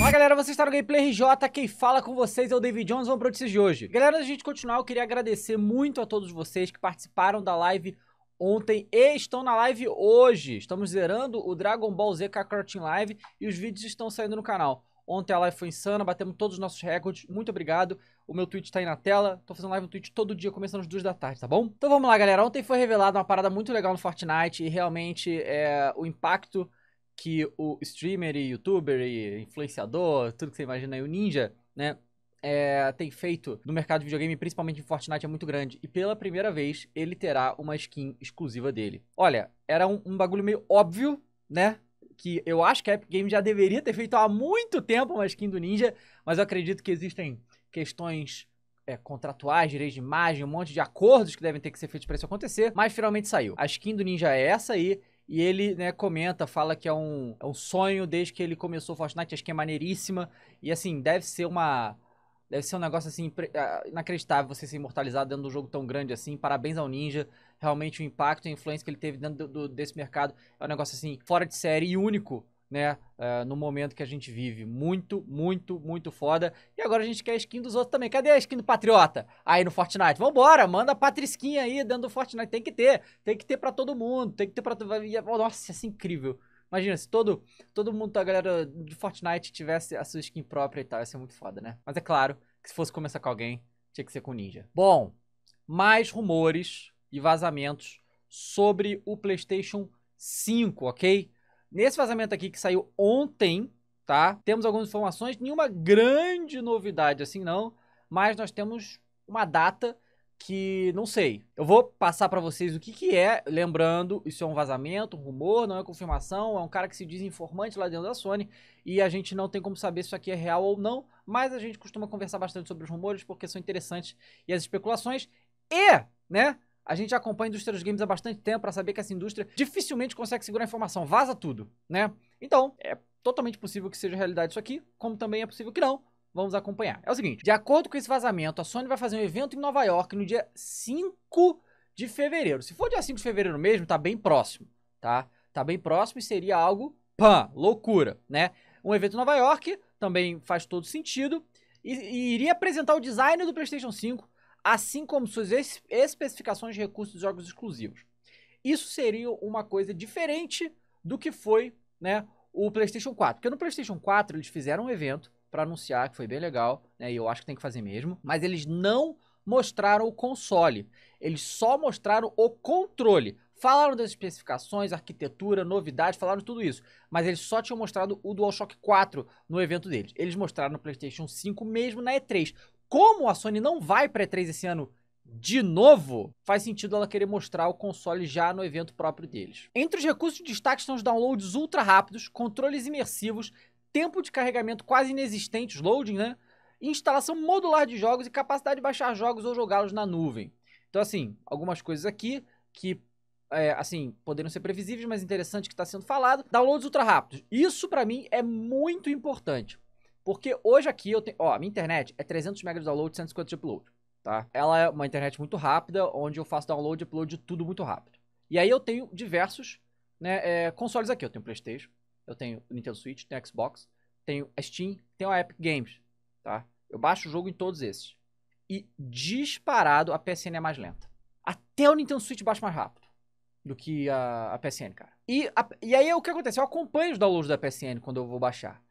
Olá galera, vocês estão no Gameplay RJ, quem fala com vocês é o David Jones, vamos para notícias de hoje. Galera, antes de a gente continuar, eu queria agradecer muito a todos vocês que participaram da live ontem e estão na live hoje. Estamos zerando o Dragon Ball Z Kakarot Live e os vídeos estão saindo no canal. Ontem a live foi insana, batemos todos os nossos recordes. Muito obrigado. O meu tweet tá aí na tela. Tô fazendo live no Twitch todo dia, começando às duas da tarde, tá bom? Então vamos lá, galera. Ontem foi revelada uma parada muito legal no Fortnite e realmente é, o impacto que o streamer e youtuber e influenciador, tudo que você imagina aí, o ninja, né? É, tem feito no mercado de videogame, principalmente em Fortnite, é muito grande. E pela primeira vez, ele terá uma skin exclusiva dele. Olha, era um, um bagulho meio óbvio, né? Que eu acho que a Epic Games já deveria ter feito há muito tempo uma skin do Ninja, mas eu acredito que existem questões é, contratuais, direitos de imagem, um monte de acordos que devem ter que ser feitos para isso acontecer, mas finalmente saiu. A skin do Ninja é essa aí, e ele, né, comenta, fala que é um, é um sonho desde que ele começou o Fortnite, acho que é maneiríssima. E assim, deve ser uma. Deve ser um negócio assim ah, inacreditável você ser imortalizado dentro de um jogo tão grande assim. Parabéns ao Ninja. Realmente o impacto e a influência que ele teve dentro do, do, desse mercado é um negócio assim fora de série e único né? Uh, no momento que a gente vive. Muito, muito, muito foda. E agora a gente quer a skin dos outros também. Cadê a skin do Patriota? Aí no Fortnite. Vambora, manda a Patrisquinha aí dentro do Fortnite. Tem que ter. Tem que ter para todo mundo. Tem que ter pra. Nossa, isso é incrível. Imagina se todo, todo mundo, a galera de Fortnite tivesse a sua skin própria e tal. Ia ser muito foda, né? Mas é claro que se fosse começar com alguém, tinha que ser com Ninja. Bom, mais rumores e vazamentos sobre o PlayStation 5, ok? Nesse vazamento aqui que saiu ontem, tá? Temos algumas informações, nenhuma grande novidade assim não, mas nós temos uma data que não sei. Eu vou passar para vocês o que que é, lembrando, isso é um vazamento, um rumor, não é confirmação, é um cara que se diz informante lá dentro da Sony e a gente não tem como saber se isso aqui é real ou não, mas a gente costuma conversar bastante sobre os rumores porque são interessantes e as especulações e, né, a gente acompanha a indústria dos games há bastante tempo para saber que essa indústria dificilmente consegue segurar a informação, vaza tudo, né? Então, é totalmente possível que seja realidade isso aqui, como também é possível que não. Vamos acompanhar. É o seguinte, de acordo com esse vazamento, a Sony vai fazer um evento em Nova York no dia 5 de fevereiro. Se for dia 5 de fevereiro mesmo, tá bem próximo, tá? Tá bem próximo e seria algo, pã, loucura, né? Um evento em Nova York também faz todo sentido e, e iria apresentar o design do PlayStation 5, assim como suas especificações de recursos de jogos exclusivos. Isso seria uma coisa diferente do que foi né, o PlayStation 4. Porque no PlayStation 4 eles fizeram um evento para anunciar que foi bem legal, né, e eu acho que tem que fazer mesmo, mas eles não mostraram o console. Eles só mostraram o controle. Falaram das especificações, arquitetura, novidades, falaram tudo isso. Mas eles só tinham mostrado o DualShock 4 no evento deles. Eles mostraram no PlayStation 5 mesmo na E3 como a Sony não vai para E3 esse ano de novo, faz sentido ela querer mostrar o console já no evento próprio deles. Entre os recursos de destaque estão os downloads ultra rápidos, controles imersivos, tempo de carregamento quase inexistente, os loading, né? Instalação modular de jogos e capacidade de baixar jogos ou jogá-los na nuvem. Então, assim, algumas coisas aqui que, é, assim, poderiam ser previsíveis, mas interessante que está sendo falado. Downloads ultra rápidos. Isso, para mim, é muito importante. Porque hoje aqui eu tenho. Ó, a minha internet é 300 MB de download, 150 de upload, tá? Ela é uma internet muito rápida, onde eu faço download e upload de tudo muito rápido. E aí eu tenho diversos né, é, consoles aqui. Eu tenho PlayStation, eu tenho Nintendo Switch, tenho Xbox, tenho Steam, tenho a Epic Games, tá? Eu baixo o jogo em todos esses. E disparado a PSN é mais lenta. Até o Nintendo Switch baixa mais rápido do que a, a PSN, cara. E, a, e aí o que acontece? Eu acompanho os downloads da PSN quando eu vou baixar.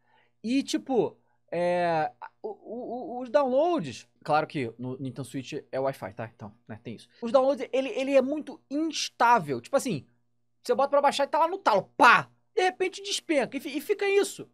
E tipo, é, o, o, os downloads, claro que no Nintendo Switch é Wi-Fi, tá? Então, né, tem isso. Os downloads, ele, ele é muito instável. Tipo assim, você bota pra baixar e tá lá no talo, pá! De repente despenca e, e fica isso.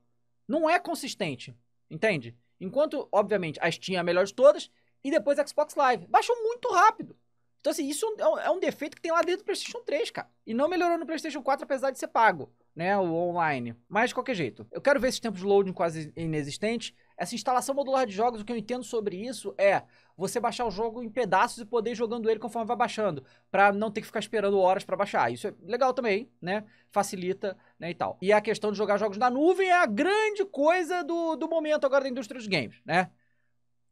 Não é consistente, entende? Enquanto, obviamente, a Steam é a melhor de todas e depois a Xbox Live. Baixou muito rápido. Então, assim, isso é um, é um defeito que tem lá dentro do PlayStation 3, cara. E não melhorou no PlayStation 4, apesar de ser pago né, o online. Mas de qualquer jeito, eu quero ver esses tempos de loading quase inexistentes. Essa instalação modular de jogos, o que eu entendo sobre isso é você baixar o jogo em pedaços e poder ir jogando ele conforme vai baixando, para não ter que ficar esperando horas para baixar. Isso é legal também, né? Facilita, né, e tal. E a questão de jogar jogos na nuvem é a grande coisa do, do momento agora da indústria dos games, né?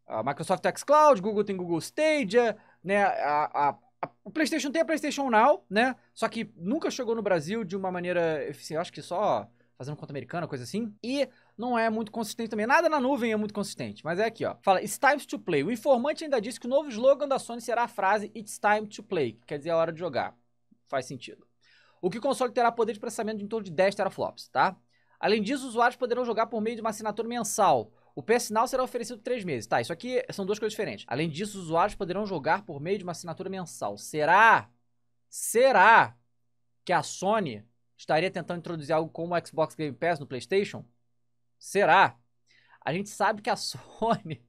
A Microsoft X Cloud, Google tem Google Stadia, né? A, a o PlayStation tem a PlayStation Now, né? Só que nunca chegou no Brasil de uma maneira eficiente. Acho que só fazendo conta americana, coisa assim. E não é muito consistente também. Nada na nuvem é muito consistente. Mas é aqui, ó. Fala, it's time to play. O informante ainda disse que o novo slogan da Sony será a frase It's time to play, que quer dizer a é hora de jogar. Faz sentido. O que o console terá poder de processamento de em torno de 10 teraflops, tá? Além disso, usuários poderão jogar por meio de uma assinatura mensal. O PS Now será oferecido por três meses. Tá, isso aqui são duas coisas diferentes. Além disso, os usuários poderão jogar por meio de uma assinatura mensal. Será? Será que a Sony estaria tentando introduzir algo como o Xbox Game Pass no PlayStation? Será? A gente sabe que a Sony,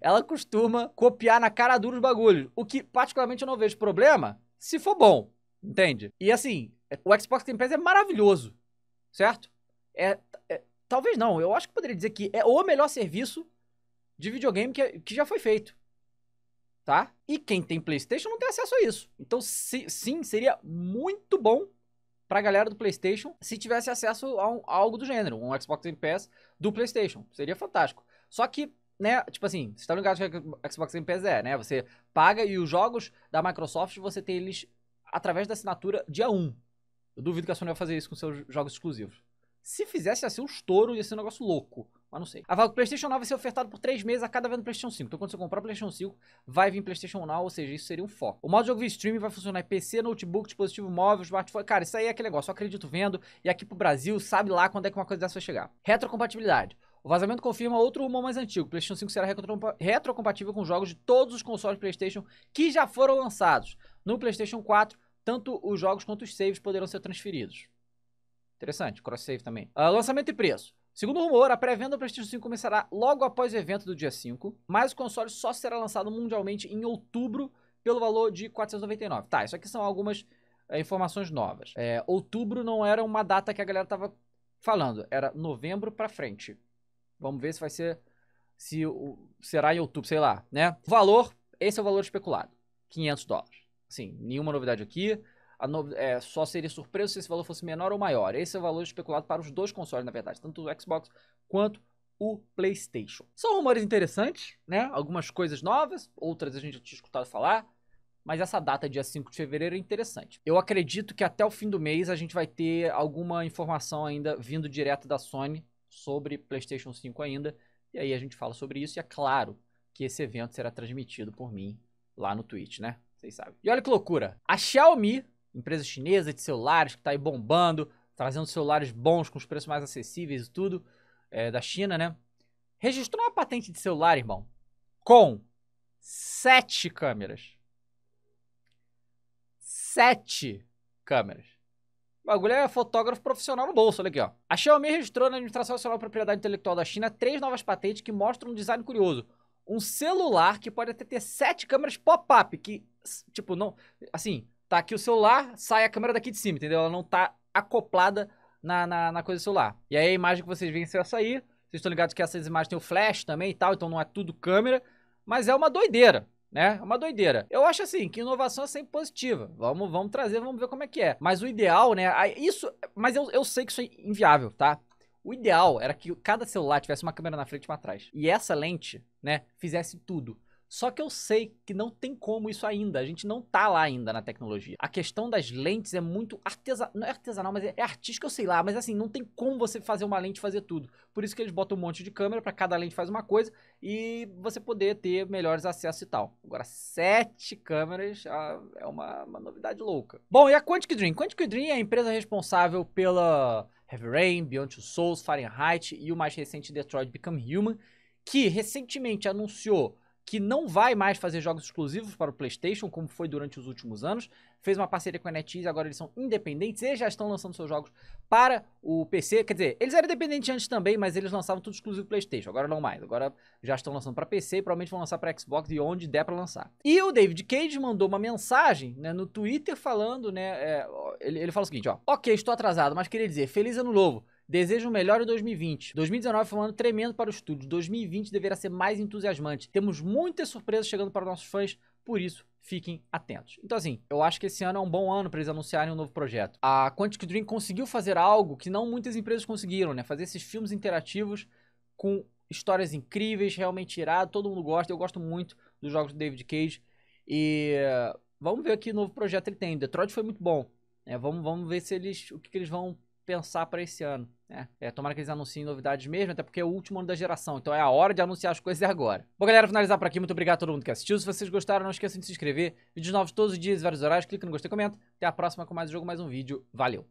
ela costuma copiar na cara dura os bagulhos. O que, particularmente, eu não vejo problema se for bom. Entende? E assim, o Xbox Game Pass é maravilhoso. Certo? É, é Talvez não, eu acho que poderia dizer que é o melhor serviço de videogame que, que já foi feito. Tá? E quem tem PlayStation não tem acesso a isso. Então, se, sim, seria muito bom pra galera do PlayStation se tivesse acesso a, um, a algo do gênero, um Xbox Game Pass do PlayStation. Seria fantástico. Só que, né, tipo assim, você tá ligado que o Xbox Game Pass é, né? Você paga e os jogos da Microsoft você tem eles através da assinatura dia 1. Eu duvido que a Sony vai fazer isso com seus jogos exclusivos. Se fizesse, ia ser um estouro, ia ser um negócio louco. Mas não sei. A Valve PlayStation Now vai ser ofertado por 3 meses a cada venda no PlayStation 5. Então, quando você comprar o PlayStation 5, vai vir PlayStation Now, ou seja, isso seria um foco. O modo de jogo via streaming vai funcionar em PC, notebook, dispositivo móvel, smartphone. Cara, isso aí é aquele negócio. Só acredito vendo. E aqui pro Brasil, sabe lá quando é que uma coisa dessa vai chegar. Retrocompatibilidade. O vazamento confirma outro rumor mais antigo. O PlayStation 5 será retrocompatível com jogos de todos os consoles PlayStation que já foram lançados. No PlayStation 4, tanto os jogos quanto os saves poderão ser transferidos. Interessante, cross-save também. Uh, lançamento e preço. Segundo o rumor, a pré-venda do PlayStation 5 começará logo após o evento do dia 5, mas o console só será lançado mundialmente em outubro pelo valor de 499. Tá, isso aqui são algumas é, informações novas. É, outubro não era uma data que a galera tava falando, era novembro para frente. Vamos ver se vai ser se o, será em outubro, sei lá, né? Valor, esse é o valor especulado, 500 dólares. Sim, nenhuma novidade aqui no, é, só seria surpresa se esse valor fosse menor ou maior. Esse é o valor especulado para os dois consoles, na verdade, tanto o Xbox quanto o PlayStation. São rumores interessantes, né? Algumas coisas novas, outras a gente já tinha escutado falar, mas essa data, dia 5 de fevereiro, é interessante. Eu acredito que até o fim do mês a gente vai ter alguma informação ainda vindo direto da Sony sobre PlayStation 5 ainda, e aí a gente fala sobre isso, e é claro que esse evento será transmitido por mim lá no Twitch, né? Vocês sabem. E olha que loucura! A Xiaomi empresa chinesa de celulares que está aí bombando, trazendo celulares bons com os preços mais acessíveis e tudo, é, da China, né? Registrou uma patente de celular, irmão, com sete câmeras. Sete câmeras. O bagulho é fotógrafo profissional no bolso, olha aqui, ó. A Xiaomi registrou na Administração Nacional de Propriedade Intelectual da China três novas patentes que mostram um design curioso. Um celular que pode até ter sete câmeras pop-up, que, tipo, não. Assim, tá aqui o celular, sai a câmera daqui de cima, entendeu? Ela não tá acoplada na, na, na coisa do celular. E aí a imagem que vocês veem se vai sair, vocês estão ligados que essas imagens têm o flash também e tal, então não é tudo câmera, mas é uma doideira. Né? É uma doideira. Eu acho assim, que inovação é sempre positiva. Vamos, vamos trazer, vamos ver como é que é. Mas o ideal, né? Isso. Mas eu, eu sei que isso é inviável, tá? O ideal era que cada celular tivesse uma câmera na frente e uma atrás. E essa lente, né, fizesse tudo. Só que eu sei que não tem como isso ainda, a gente não tá lá ainda na tecnologia. A questão das lentes é muito artesanal, não é artesanal, mas é, é eu sei lá, mas assim, não tem como você fazer uma lente fazer tudo. Por isso que eles botam um monte de câmera, para cada lente faz uma coisa e você poder ter melhores acessos e tal. Agora, sete câmeras é uma, uma novidade louca. Bom, e a Quantic Dream? Quantic Dream é a empresa responsável pela Heavy Rain, Beyond Two Souls, Fahrenheit e o mais recente Detroit Become Human, que recentemente anunciou que não vai mais fazer jogos exclusivos para o PlayStation, como foi durante os últimos anos. Fez uma parceria com a NetEase, agora eles são independentes e já estão lançando seus jogos para o PC. Quer dizer, eles eram independentes antes também, mas eles lançavam tudo exclusivo PlayStation. Agora não mais. Agora já estão lançando para PC e provavelmente vão lançar para Xbox e onde der para lançar. E o David Cage mandou uma mensagem né, no Twitter falando, né? É, ele, ele fala o seguinte, ó. Ok, estou atrasado, mas queria dizer, feliz ano novo. Desejo o melhor em 2020. 2019 foi um ano tremendo para o estúdio. 2020 deverá ser mais entusiasmante. Temos muitas surpresas chegando para nossos fãs, por isso fiquem atentos. Então, assim, eu acho que esse ano é um bom ano para eles anunciarem um novo projeto. A Quantic Dream conseguiu fazer algo que não muitas empresas conseguiram, né? Fazer esses filmes interativos com histórias incríveis, realmente irado, todo mundo gosta. Eu gosto muito dos jogos do David Cage. E vamos ver que novo projeto ele tem. Detroit foi muito bom. Né? Vamos, vamos ver se eles, o que, que eles vão pensar para esse ano. Né? É, tomara que eles anunciem novidades mesmo, até porque é o último ano da geração, então é a hora de anunciar as coisas agora. Bom, galera, finalizar por aqui. Muito obrigado a todo mundo que assistiu. Se vocês gostaram, não esqueçam de se inscrever. Vídeos novos todos os dias, vários horários. Clica no gostei, comenta. Até a próxima com mais um jogo, mais um vídeo. Valeu!